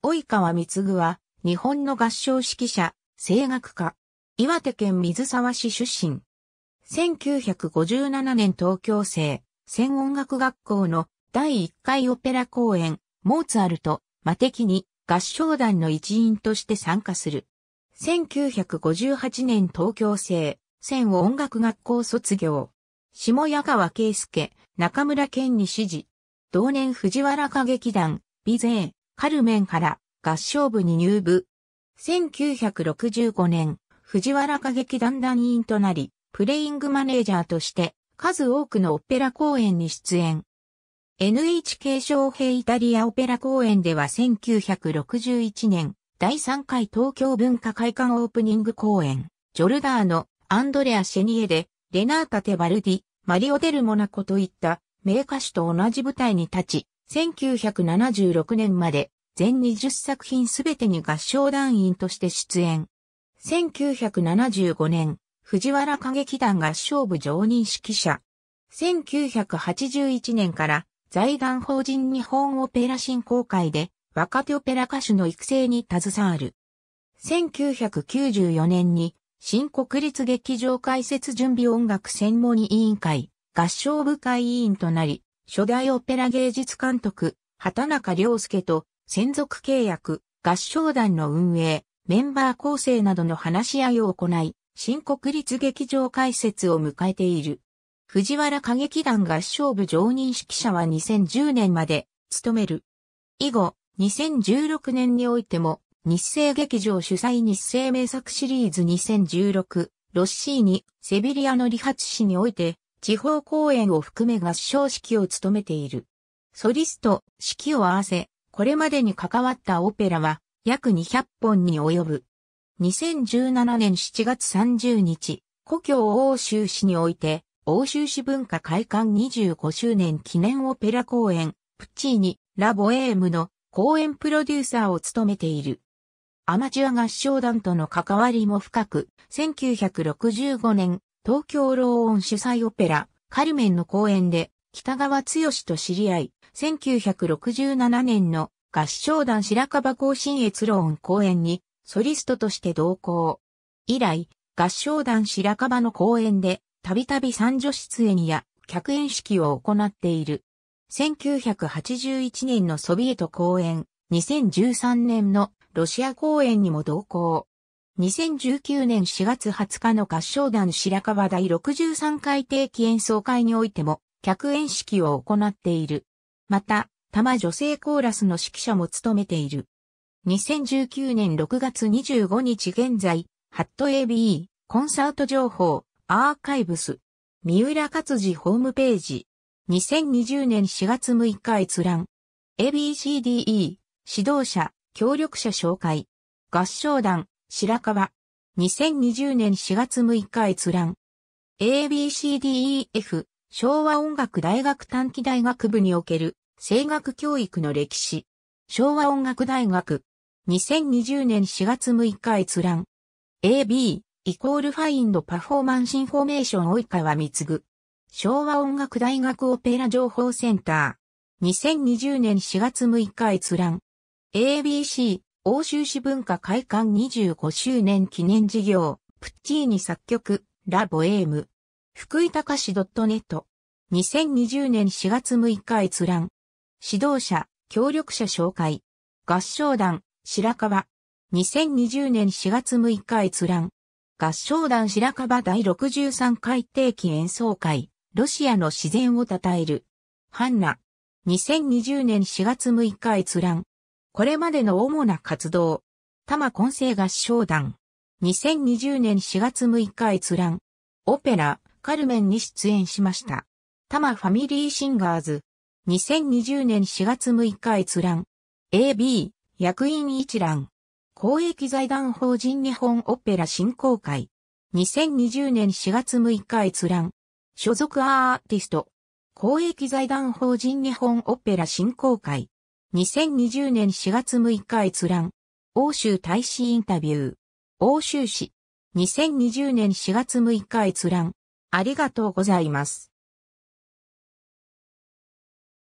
及川光は、日本の合唱指揮者、声楽家、岩手県水沢市出身。1957年東京生、専音楽学校の第1回オペラ公演、モーツァルト、魔的に合唱団の一員として参加する。1958年東京生、専音楽学校卒業。下谷川圭介、中村健に指示。同年藤原歌劇団、美勢、カルメンから合唱部に入部。1965年、藤原歌劇団団員となり、プレイングマネージャーとして数多くのオペラ公演に出演。NHK 昌平イタリアオペラ公演では1961年、第3回東京文化会館オープニング公演、ジョルダーのアンドレア・シェニエで、レナータ・テ・バルディ、マリオ・デル・モナコといった名歌手と同じ舞台に立ち、1976年まで全20作品すべてに合唱団員として出演。1975年、藤原歌劇団合唱部常任指揮者。1981年から財団法人日本オペラ振興会で若手オペラ歌手の育成に携わる。1994年に新国立劇場開設準備音楽専門委員会合唱部会委員となり、初代オペラ芸術監督、畑中良介と専属契約、合唱団の運営、メンバー構成などの話し合いを行い、新国立劇場開設を迎えている。藤原歌劇団合唱部常任指揮者は2010年まで務める。以後、2016年においても、日生劇場主催日生名作シリーズ2016、ロッシーニ、セビリアの理髪師において、地方公演を含め合唱式を務めている。ソリスト、式を合わせ、これまでに関わったオペラは約200本に及ぶ。2017年7月30日、故郷欧州市において、欧州市文化会館25周年記念オペラ公演、プッチーニ、ラ・ボエームの公演プロデューサーを務めている。アマチュア合唱団との関わりも深く、1965年、東京ローン主催オペラ、カルメンの公演で、北川剛と知り合い、1967年の合唱団白樺行新越論公演にソリストとして同行。以来、合唱団白樺の公演で、たびたび三女出演や客演式を行っている。1981年のソビエト公演、2013年のロシア公演にも同行。2019年4月20日の合唱団白樺第63回定期演奏会においても客演式を行っている。また、多摩女性コーラスの指揮者も務めている。2019年6月25日現在、ハット ABE、コンサート情報、アーカイブス、三浦勝治ホームページ、2020年4月6日閲覧、ABCDE、指導者、協力者紹介、合唱団、白川、2020年4月6日閲覧、ABCDEF、昭和音楽大学短期大学部における声楽教育の歴史、昭和音楽大学、2020年4月6日閲覧、AB、イコールファインドパフォーマンスインフォメーション及川次昭和音楽大学オペラ情報センター、2020年4月6日閲覧、ABC、欧州市文化会館25周年記念事業、プッチーニ作曲、ラボエーム、福井隆 .net、2020年4月6日閲覧、指導者、協力者紹介。合唱団、白川。2020年4月6日閲覧。合唱団白川第63回定期演奏会。ロシアの自然を称える。ハンナ。2020年4月6日閲覧。これまでの主な活動。多摩混成合唱団。2020年4月6日閲覧。オペラ、カルメンに出演しました。多摩ファミリーシンガーズ。2020年4月6日閲覧。AB、役員一覧。公益財団法人日本オペラ振興会。2020年4月6日閲覧。所属アーティスト。公益財団法人日本オペラ振興会。2020年4月6日閲覧。欧州大使インタビュー。欧州市。2020年4月6日閲覧。ありがとうございます。